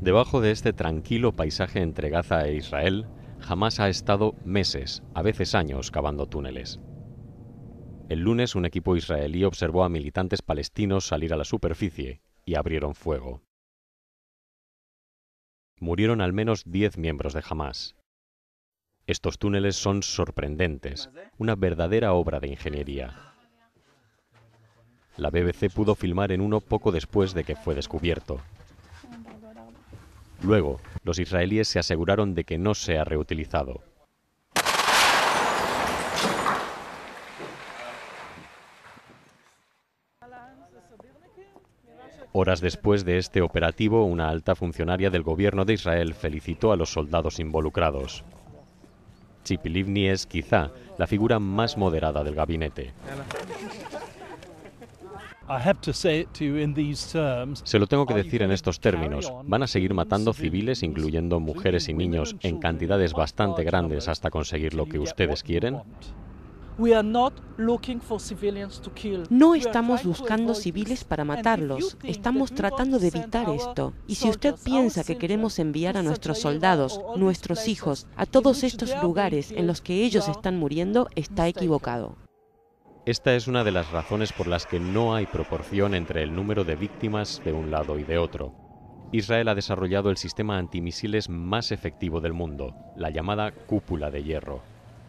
Debajo de este tranquilo paisaje entre Gaza e Israel, Hamas ha estado meses, a veces años, cavando túneles. El lunes un equipo israelí observó a militantes palestinos salir a la superficie y abrieron fuego. Murieron al menos 10 miembros de Hamas. Estos túneles son sorprendentes, una verdadera obra de ingeniería. La BBC pudo filmar en uno poco después de que fue descubierto, Luego, los israelíes se aseguraron de que no se ha reutilizado. Horas después de este operativo, una alta funcionaria del gobierno de Israel felicitó a los soldados involucrados. Chipilivni es quizá la figura más moderada del gabinete. Se lo tengo que decir en estos términos. Van a seguir matando civiles, incluyendo mujeres y niños, en cantidades bastante grandes hasta conseguir lo que ustedes quieren. No estamos buscando civiles para matarlos, estamos tratando de evitar esto. Y si usted piensa que queremos enviar a nuestros soldados, nuestros hijos, a todos estos lugares en los que ellos están muriendo, está equivocado. Esta es una de las razones por las que no hay proporción entre el número de víctimas de un lado y de otro. Israel ha desarrollado el sistema antimisiles más efectivo del mundo, la llamada cúpula de hierro.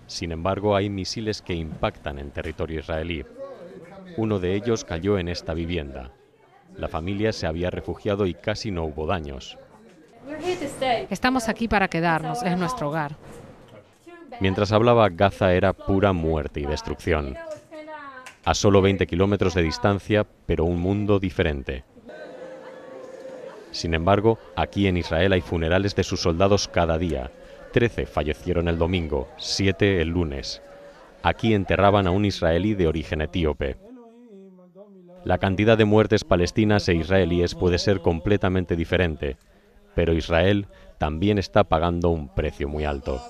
Sin embargo, hay misiles que impactan en territorio israelí. Uno de ellos cayó en esta vivienda. La familia se había refugiado y casi no hubo daños. Estamos aquí para quedarnos, es nuestro hogar. Mientras hablaba, Gaza era pura muerte y destrucción a solo 20 kilómetros de distancia, pero un mundo diferente. Sin embargo, aquí en Israel hay funerales de sus soldados cada día. Trece fallecieron el domingo, siete el lunes. Aquí enterraban a un israelí de origen etíope. La cantidad de muertes palestinas e israelíes puede ser completamente diferente, pero Israel también está pagando un precio muy alto.